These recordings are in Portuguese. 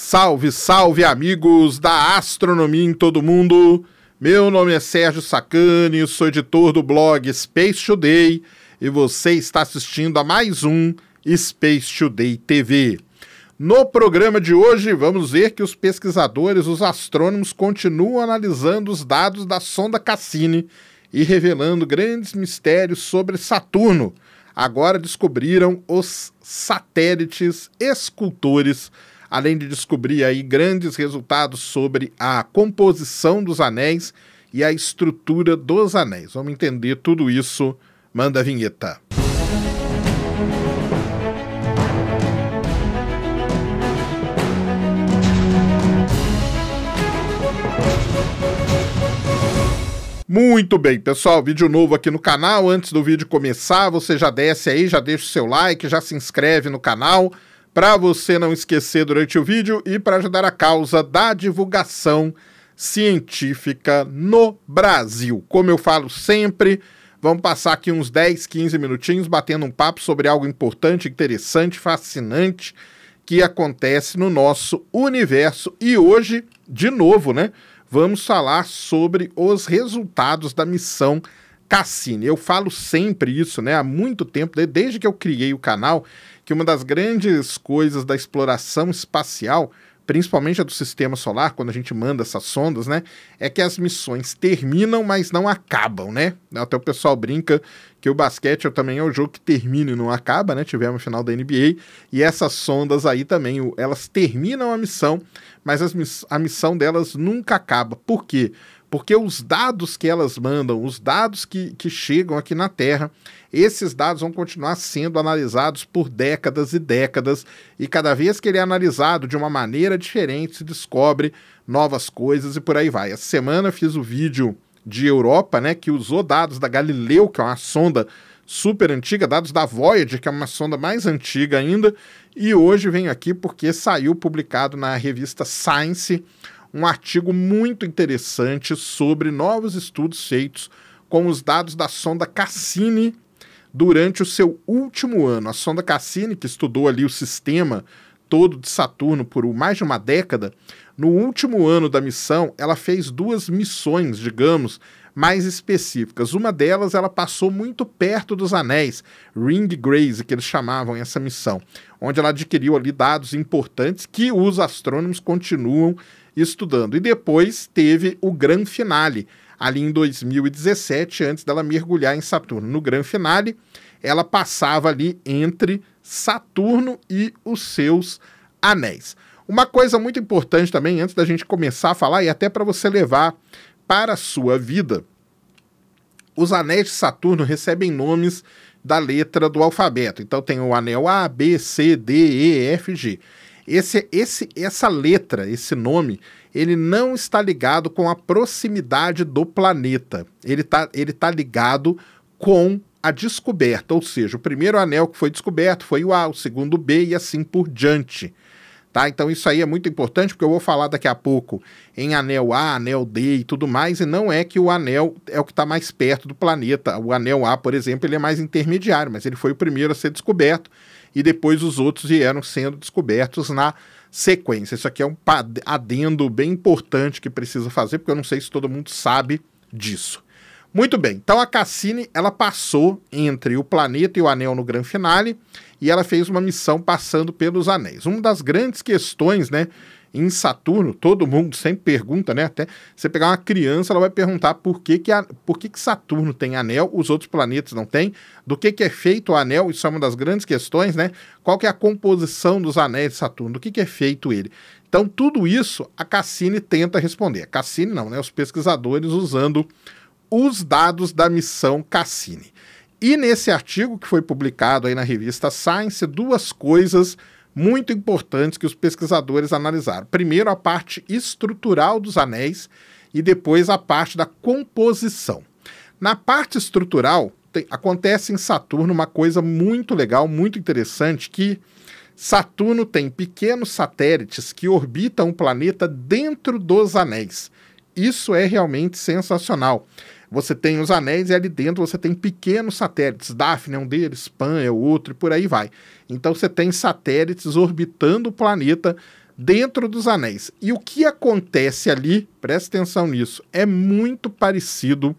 Salve, salve amigos da astronomia em todo mundo. Meu nome é Sérgio Sacani, sou editor do blog Space Today e você está assistindo a mais um Space Today TV. No programa de hoje, vamos ver que os pesquisadores, os astrônomos, continuam analisando os dados da sonda Cassini e revelando grandes mistérios sobre Saturno. Agora descobriram os satélites escultores além de descobrir aí grandes resultados sobre a composição dos anéis e a estrutura dos anéis. Vamos entender tudo isso. Manda a vinheta. Muito bem, pessoal, vídeo novo aqui no canal. Antes do vídeo começar, você já desce aí, já deixa o seu like, já se inscreve no canal para você não esquecer durante o vídeo e para ajudar a causa da divulgação científica no Brasil. Como eu falo sempre, vamos passar aqui uns 10, 15 minutinhos batendo um papo sobre algo importante, interessante, fascinante que acontece no nosso universo. E hoje, de novo, né? Vamos falar sobre os resultados da missão Cassini. Eu falo sempre isso, né? Há muito tempo, desde que eu criei o canal, que uma das grandes coisas da exploração espacial, principalmente a do sistema solar, quando a gente manda essas sondas, né? É que as missões terminam, mas não acabam, né? Até o pessoal brinca que o basquete também é o jogo que termina e não acaba, né? Tivemos final da NBA. E essas sondas aí também, elas terminam a missão, mas a missão delas nunca acaba. Por quê? Porque porque os dados que elas mandam, os dados que, que chegam aqui na Terra, esses dados vão continuar sendo analisados por décadas e décadas, e cada vez que ele é analisado de uma maneira diferente, se descobre novas coisas e por aí vai. Essa semana fiz o um vídeo de Europa, né, que usou dados da Galileu, que é uma sonda super antiga, dados da Voyager, que é uma sonda mais antiga ainda, e hoje venho aqui porque saiu publicado na revista Science um artigo muito interessante sobre novos estudos feitos com os dados da sonda Cassini durante o seu último ano. A sonda Cassini, que estudou ali o sistema todo de Saturno por mais de uma década, no último ano da missão, ela fez duas missões, digamos, mais específicas. Uma delas, ela passou muito perto dos anéis, Ring Grace, que eles chamavam essa missão, onde ela adquiriu ali dados importantes que os astrônomos continuam estudando. E depois teve o Gran Finale, ali em 2017, antes dela mergulhar em Saturno. No Gran Finale, ela passava ali entre Saturno e os seus anéis. Uma coisa muito importante também, antes da gente começar a falar, e até para você levar para a sua vida, os anéis de Saturno recebem nomes da letra do alfabeto. Então tem o anel A, B, C, D, E, F, G. Esse, esse, essa letra, esse nome, ele não está ligado com a proximidade do planeta. Ele está ele tá ligado com a descoberta, ou seja, o primeiro anel que foi descoberto foi o A, o segundo o B e assim por diante. Tá? Então isso aí é muito importante porque eu vou falar daqui a pouco em anel A, anel D e tudo mais, e não é que o anel é o que está mais perto do planeta. O anel A, por exemplo, ele é mais intermediário, mas ele foi o primeiro a ser descoberto e depois os outros vieram sendo descobertos na sequência. Isso aqui é um adendo bem importante que precisa fazer, porque eu não sei se todo mundo sabe disso. Muito bem, então a Cassini ela passou entre o planeta e o anel no grande finale e ela fez uma missão passando pelos anéis. Uma das grandes questões, né, em Saturno, todo mundo sempre pergunta, né? Até você pegar uma criança, ela vai perguntar por que, que, a, por que, que Saturno tem anel, os outros planetas não têm, do que, que é feito o anel, isso é uma das grandes questões, né? Qual que é a composição dos anéis de Saturno, do que, que é feito ele. Então, tudo isso a Cassini tenta responder. A Cassini não, né? Os pesquisadores usando os dados da missão Cassini. E nesse artigo que foi publicado aí na revista Science, duas coisas muito importantes que os pesquisadores analisaram. Primeiro, a parte estrutural dos anéis e depois a parte da composição. Na parte estrutural, tem, acontece em Saturno uma coisa muito legal, muito interessante, que Saturno tem pequenos satélites que orbitam o planeta dentro dos anéis. Isso é realmente sensacional. Você tem os anéis e ali dentro você tem pequenos satélites. Daphne é um deles, Pan é outro e por aí vai. Então você tem satélites orbitando o planeta dentro dos anéis. E o que acontece ali, preste atenção nisso, é muito parecido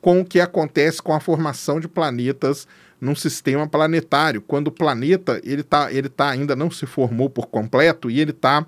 com o que acontece com a formação de planetas num sistema planetário, quando o planeta ele tá, ele tá ainda não se formou por completo e ele está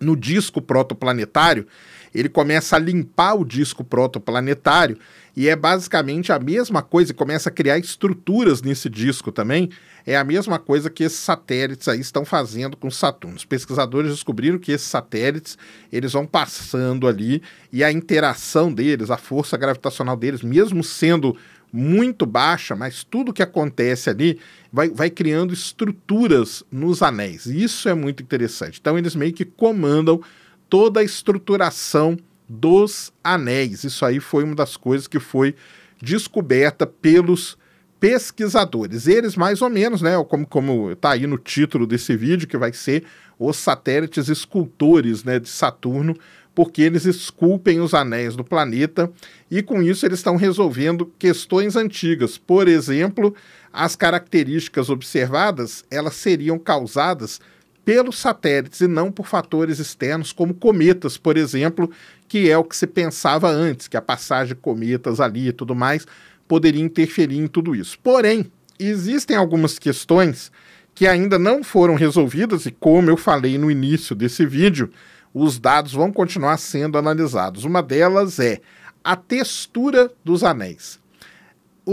no disco protoplanetário, ele começa a limpar o disco protoplanetário e é basicamente a mesma coisa, começa a criar estruturas nesse disco também. É a mesma coisa que esses satélites aí estão fazendo com Saturno. Os pesquisadores descobriram que esses satélites, eles vão passando ali e a interação deles, a força gravitacional deles, mesmo sendo muito baixa, mas tudo que acontece ali vai, vai criando estruturas nos anéis. Isso é muito interessante. Então eles meio que comandam toda a estruturação dos anéis. Isso aí foi uma das coisas que foi descoberta pelos pesquisadores. Eles, mais ou menos, né, como, como tá aí no título desse vídeo, que vai ser os satélites escultores né, de Saturno, porque eles esculpem os anéis do planeta e com isso eles estão resolvendo questões antigas. Por exemplo, as características observadas, elas seriam causadas pelos satélites e não por fatores externos como cometas, por exemplo, que é o que se pensava antes, que a passagem de cometas ali e tudo mais poderia interferir em tudo isso. Porém, existem algumas questões que ainda não foram resolvidas e, como eu falei no início desse vídeo, os dados vão continuar sendo analisados. Uma delas é a textura dos anéis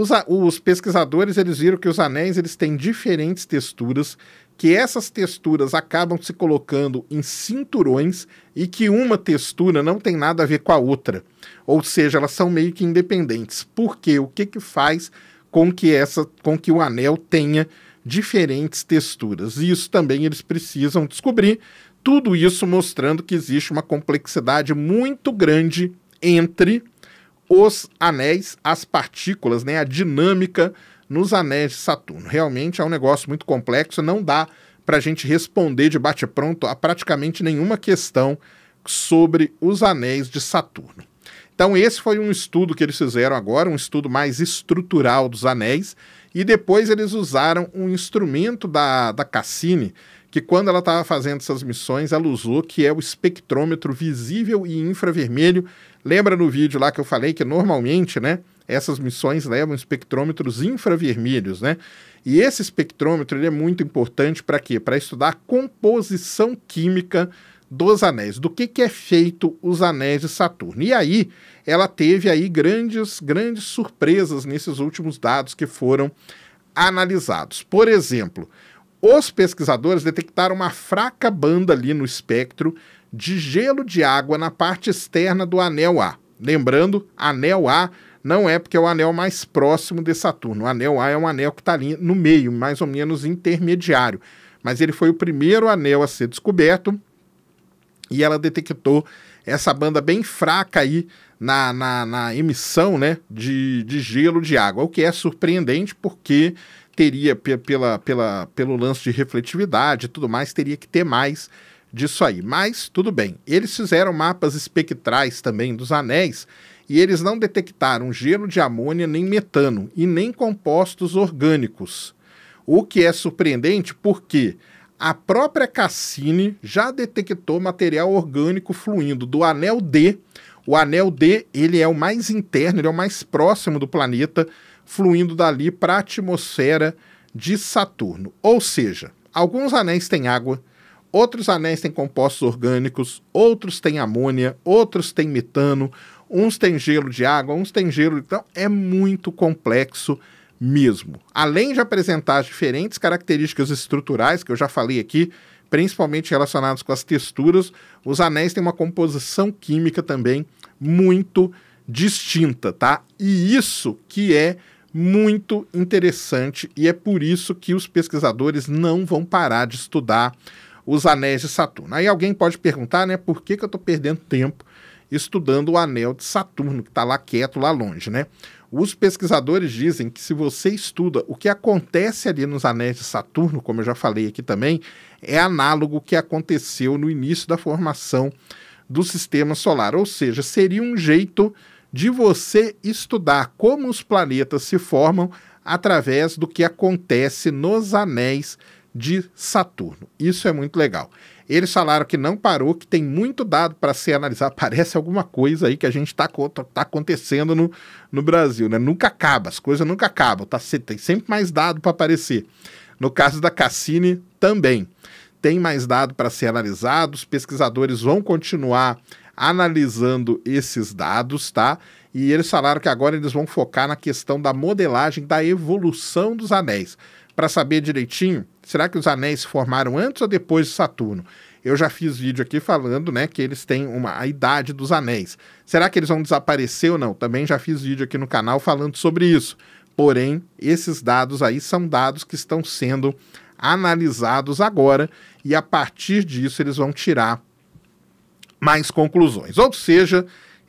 os, os pesquisadores eles viram que os anéis eles têm diferentes texturas, que essas texturas acabam se colocando em cinturões e que uma textura não tem nada a ver com a outra. Ou seja, elas são meio que independentes. por quê? o que, que faz com que essa com que o anel tenha diferentes texturas? E isso também eles precisam descobrir. Tudo isso mostrando que existe uma complexidade muito grande entre os anéis, as partículas, né, a dinâmica nos anéis de Saturno. Realmente é um negócio muito complexo, não dá para a gente responder de bate-pronto a praticamente nenhuma questão sobre os anéis de Saturno. Então, esse foi um estudo que eles fizeram agora, um estudo mais estrutural dos anéis, e depois eles usaram um instrumento da, da Cassini que quando ela estava fazendo essas missões, ela usou que é o espectrômetro visível e infravermelho. Lembra no vídeo lá que eu falei que normalmente, né, essas missões levam espectrômetros infravermelhos, né? E esse espectrômetro ele é muito importante para quê? Para estudar a composição química dos anéis, do que, que é feito os anéis de Saturno. E aí, ela teve aí grandes, grandes surpresas nesses últimos dados que foram analisados. Por exemplo, os pesquisadores detectaram uma fraca banda ali no espectro de gelo de água na parte externa do anel A. Lembrando, anel A não é porque é o anel mais próximo de Saturno. O anel A é um anel que está ali no meio, mais ou menos intermediário. Mas ele foi o primeiro anel a ser descoberto e ela detectou essa banda bem fraca aí na, na, na emissão né, de, de gelo de água, o que é surpreendente porque teria, pela, pela, pelo lance de refletividade e tudo mais, teria que ter mais disso aí. Mas tudo bem. Eles fizeram mapas espectrais também dos anéis e eles não detectaram gelo de amônia nem metano e nem compostos orgânicos. O que é surpreendente porque a própria Cassini já detectou material orgânico fluindo do anel D. O anel D, ele é o mais interno, ele é o mais próximo do planeta fluindo dali para a atmosfera de Saturno. Ou seja, alguns anéis têm água, outros anéis têm compostos orgânicos, outros têm amônia, outros têm metano, uns têm gelo de água, uns têm gelo. Então é muito complexo mesmo. Além de apresentar as diferentes características estruturais que eu já falei aqui, principalmente relacionados com as texturas, os anéis têm uma composição química também muito distinta, tá? E isso que é muito interessante e é por isso que os pesquisadores não vão parar de estudar os anéis de Saturno. Aí alguém pode perguntar, né, por que, que eu estou perdendo tempo estudando o anel de Saturno, que está lá quieto, lá longe, né? Os pesquisadores dizem que se você estuda o que acontece ali nos anéis de Saturno, como eu já falei aqui também, é análogo ao que aconteceu no início da formação do sistema solar, ou seja, seria um jeito de você estudar como os planetas se formam através do que acontece nos anéis de Saturno. Isso é muito legal. Eles falaram que não parou, que tem muito dado para ser analisado. Parece alguma coisa aí que a gente está tá, tá acontecendo no, no Brasil, né? Nunca acaba, as coisas nunca acabam, tá? Tem sempre mais dado para aparecer. No caso da Cassini, também tem mais dado para ser analisado, os pesquisadores vão continuar analisando esses dados, tá? E eles falaram que agora eles vão focar na questão da modelagem da evolução dos anéis, para saber direitinho, será que os anéis se formaram antes ou depois de Saturno? Eu já fiz vídeo aqui falando, né, que eles têm uma a idade dos anéis. Será que eles vão desaparecer ou não? Também já fiz vídeo aqui no canal falando sobre isso. Porém, esses dados aí são dados que estão sendo analisados agora e a partir disso eles vão tirar mais conclusões. Ou seja,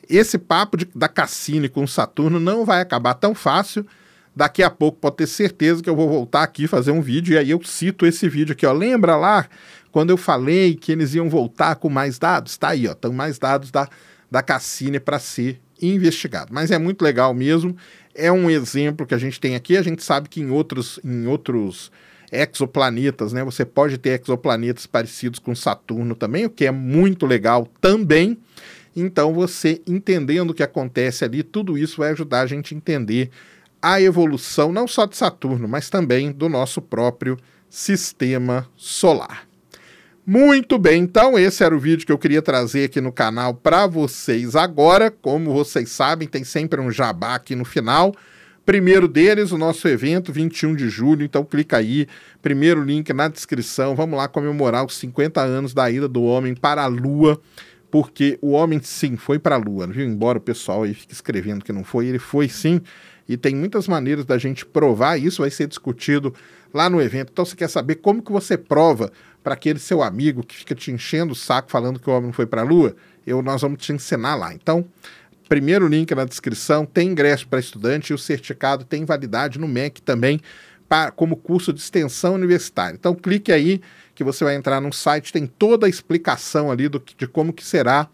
esse papo de, da Cassini com Saturno não vai acabar tão fácil. Daqui a pouco pode ter certeza que eu vou voltar aqui fazer um vídeo e aí eu cito esse vídeo aqui, ó. Lembra lá quando eu falei que eles iam voltar com mais dados? Tá aí, ó, estão mais dados da da Cassini para ser investigado. Mas é muito legal mesmo. É um exemplo que a gente tem aqui. A gente sabe que em outros, em outros exoplanetas, né? Você pode ter exoplanetas parecidos com Saturno também, o que é muito legal também. Então, você entendendo o que acontece ali, tudo isso vai ajudar a gente a entender a evolução não só de Saturno, mas também do nosso próprio sistema solar. Muito bem, então esse era o vídeo que eu queria trazer aqui no canal para vocês agora. Como vocês sabem, tem sempre um jabá aqui no final. Primeiro deles, o nosso evento, 21 de julho. Então, clica aí. Primeiro link na descrição. Vamos lá comemorar os 50 anos da ida do homem para a Lua. Porque o homem, sim, foi para a Lua. Viu? Embora o pessoal aí fique escrevendo que não foi, ele foi sim. E tem muitas maneiras da gente provar. Isso vai ser discutido lá no evento. Então, você quer saber como que você prova para aquele seu amigo que fica te enchendo o saco falando que o homem não foi para a Lua? Eu, nós vamos te ensinar lá. Então, primeiro link na descrição, tem ingresso para estudante e o certificado tem validade no MEC também para, como curso de extensão universitária. Então clique aí que você vai entrar no site, tem toda a explicação ali do, de como que será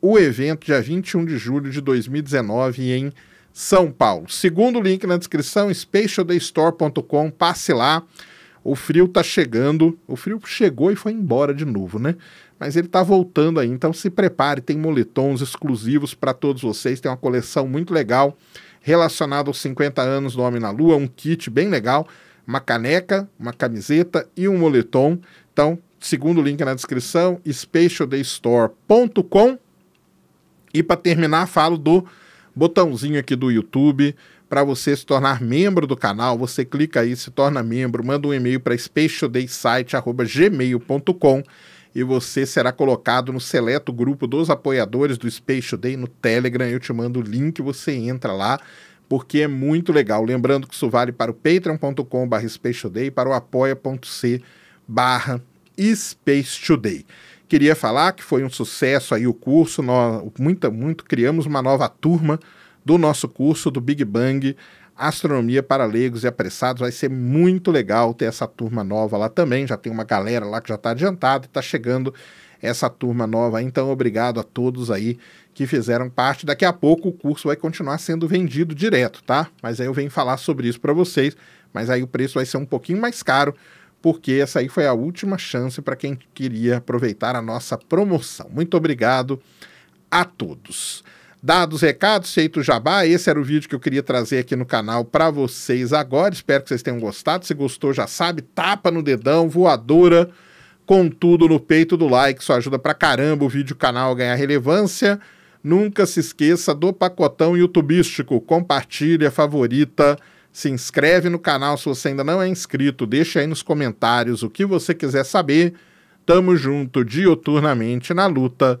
o evento dia 21 de julho de 2019 em São Paulo. Segundo link na descrição, spatialdaystore.com, passe lá. O frio tá chegando. O frio chegou e foi embora de novo, né? mas ele está voltando aí. Então se prepare, tem moletons exclusivos para todos vocês, tem uma coleção muito legal relacionada aos 50 anos do Homem na Lua, um kit bem legal, uma caneca, uma camiseta e um moletom. Então, segundo o link na descrição, spatialdaystore.com. E para terminar, falo do botãozinho aqui do YouTube para você se tornar membro do canal. Você clica aí, se torna membro, manda um e-mail para spatialdaysite@gmail.com e você será colocado no seleto grupo dos apoiadores do Space Day no Telegram. Eu te mando o link, você entra lá, porque é muito legal. Lembrando que isso vale para o patreon.com barra Space Today e para o apoia.c barra Space Today. Queria falar que foi um sucesso aí o curso, nós, muito, muito, criamos uma nova turma do nosso curso do Big Bang Astronomia para Leigos e Apressados. Vai ser muito legal ter essa turma nova lá também. Já tem uma galera lá que já está adiantada, está chegando essa turma nova. Então, obrigado a todos aí que fizeram parte. Daqui a pouco o curso vai continuar sendo vendido direto, tá? Mas aí eu venho falar sobre isso para vocês. Mas aí o preço vai ser um pouquinho mais caro, porque essa aí foi a última chance para quem queria aproveitar a nossa promoção. Muito obrigado a todos. Dados recados, feito jabá, esse era o vídeo que eu queria trazer aqui no canal para vocês agora. Espero que vocês tenham gostado. Se gostou, já sabe, tapa no dedão, voadora, com tudo no peito do like. Isso ajuda pra caramba o vídeo o canal a ganhar relevância. Nunca se esqueça do pacotão youtubístico. Compartilha, favorita, se inscreve no canal se você ainda não é inscrito. Deixa aí nos comentários o que você quiser saber. Tamo junto, dioturnamente, na luta